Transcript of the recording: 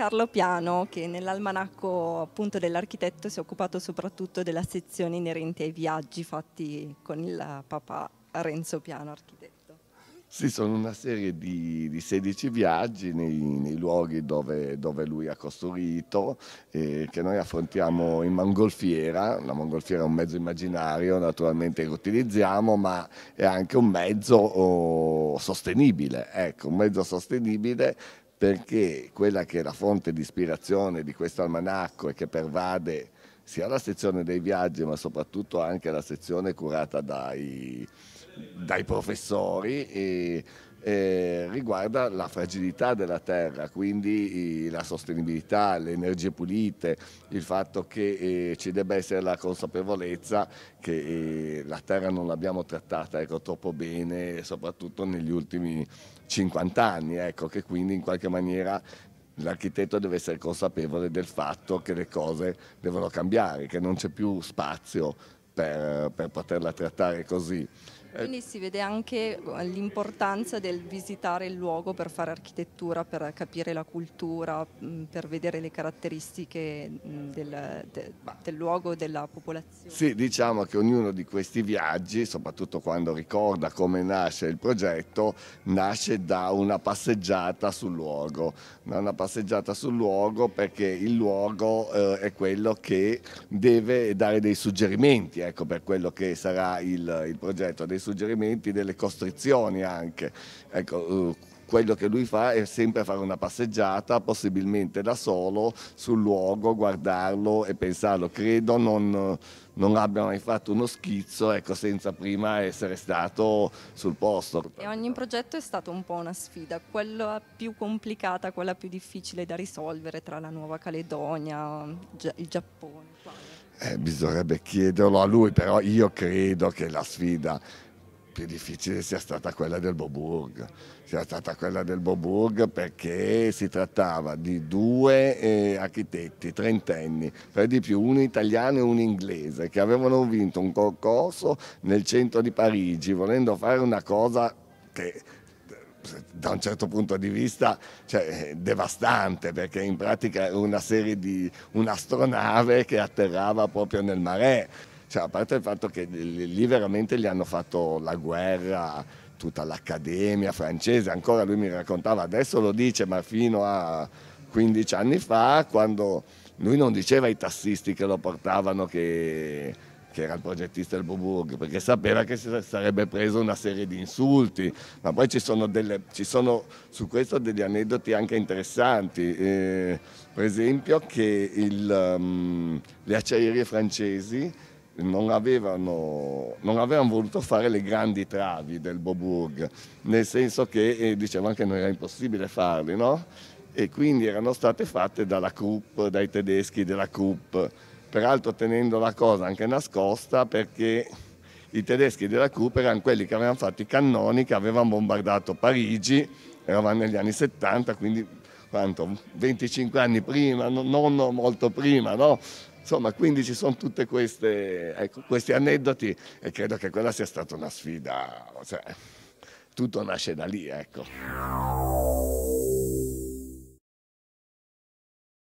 Carlo Piano che nell'almanacco appunto dell'architetto si è occupato soprattutto della sezione inerente ai viaggi fatti con il papà Renzo Piano, architetto. Sì, sono una serie di, di 16 viaggi nei, nei luoghi dove, dove, lui ha costruito, eh, che noi affrontiamo in mongolfiera. La mongolfiera è un mezzo immaginario, naturalmente che utilizziamo, ma è anche un mezzo oh, sostenibile, ecco, un mezzo sostenibile perché quella che è la fonte di ispirazione di questo almanacco e che pervade sia la sezione dei viaggi ma soprattutto anche la sezione curata dai, dai professori e, e riguarda la fragilità della terra, quindi la sostenibilità, le energie pulite, il fatto che eh, ci debba essere la consapevolezza che eh, la terra non l'abbiamo trattata ecco, troppo bene, soprattutto negli ultimi 50 anni, ecco, che quindi in qualche maniera l'architetto deve essere consapevole del fatto che le cose devono cambiare, che non c'è più spazio per, per poterla trattare così. Quindi si vede anche eh, l'importanza del visitare il luogo per fare architettura, per capire la cultura, mm, per vedere le caratteristiche mm, del, del, luogo e della popolazione. Sì, diciamo che ognuno di questi viaggi, soprattutto quando ricorda come nasce il progetto, nasce da una passeggiata sul luogo. Una passeggiata sul luogo perché il luogo eh, è quello che deve dare dei suggerimenti ecco, per quello che sarà il, il progetto suggerimenti, delle costrizioni anche. Ecco, eh, quello che lui fa è sempre fare una passeggiata, possibilmente da solo, sul luogo, guardarlo e pensarlo. Credo non, non abbia mai fatto uno schizzo ecco, senza prima essere stato sul posto. E ogni progetto è stato un po' una sfida, quella più complicata, quella più difficile da risolvere tra la Nuova Caledonia, il Giappone. Eh, bisognerebbe chiederlo a lui, però io credo che la sfida più difficile sia stata quella del Boburg, sia stata quella del Boburg perché si trattava di due eh, architetti trentenni, per di più uno italiano e uno inglese, che avevano vinto un concorso nel centro di Parigi volendo fare una cosa che da un certo punto di vista cioè, devastante perché in pratica era una serie di un'astronave che atterrava proprio nel mare cioè, a parte il fatto che lì veramente gli hanno fatto la guerra, tutta l'accademia francese, ancora lui mi raccontava, adesso lo dice, ma fino a 15 anni fa, quando lui non diceva ai tassisti che lo portavano che, che era il progettista del Boburg, perché sapeva che si sarebbe preso una serie di insulti, ma poi ci sono, delle, ci sono su questo degli aneddoti anche interessanti, eh, per esempio che il, um, ehm, le acciaierie francesi non avevano, non avevano, voluto fare le grandi travi del Boburg, nel senso che eh, dicevano che non era impossibile farle, no? E quindi erano state fatte dalla Krupp, dai tedeschi della Krupp, peraltro tenendo la cosa anche nascosta perché i tedeschi della Krupp erano quelli che avevano fatto i cannoni, che avevano bombardato Parigi, eravamo negli anni 70, quindi quanto, 25 anni prima, non molto prima, no? Insomma, quindi ci sono tutti ecco, questi aneddoti e credo che quella sia stata una sfida, cioè, tutto nasce da lì. Ecco.